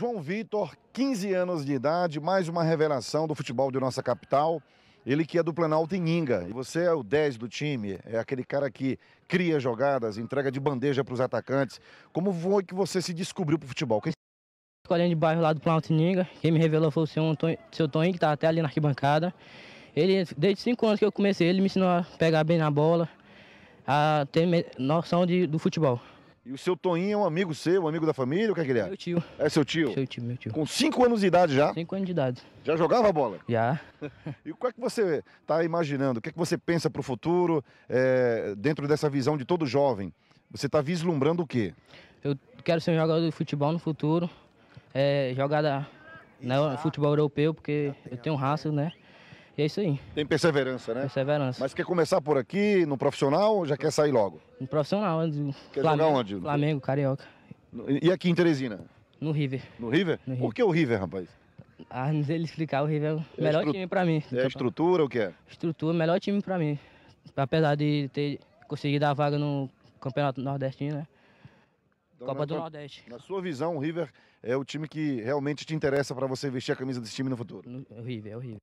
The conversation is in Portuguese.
João Vitor, 15 anos de idade, mais uma revelação do futebol de nossa capital. Ele que é do Planalto em Inga. Você é o 10 do time, é aquele cara que cria jogadas, entrega de bandeja para os atacantes. Como foi que você se descobriu para o futebol? Quem... Escolhendo de bairro lá do Planalto em Inga, quem me revelou foi o seu Toninho, seu Toninho que está até ali na arquibancada. Ele, desde 5 anos que eu comecei, ele me ensinou a pegar bem na bola, a ter noção de, do futebol. E o seu Toninho é um amigo seu, um amigo da família, o que é que ele é? Meu tio. É seu tio? Seu tio, meu tio. Com 5 anos de idade já? 5 anos de idade. Já jogava bola? Já. e o que é que você está imaginando? O que é que você pensa para o futuro, é, dentro dessa visão de todo jovem? Você está vislumbrando o quê? Eu quero ser um jogador de futebol no futuro, é, no né, futebol europeu, porque eu tenho raça, né? é isso aí. Tem perseverança, né? Perseverança. Mas quer começar por aqui, no profissional, ou já quer sair logo? No profissional. quer Flamengo, jogar onde? Flamengo, Carioca. E aqui em Teresina? No River. No River? No River. Por que o River, rapaz? Ah, não sei explicar, o River é o é melhor estru... time pra mim. É a estrutura, o que é? Estrutura, melhor time pra mim. Apesar de ter conseguido a vaga no Campeonato Nordestino, né? Então, Copa do Nordeste. Na sua visão, o River é o time que realmente te interessa pra você vestir a camisa desse time no futuro? É O River, é o River.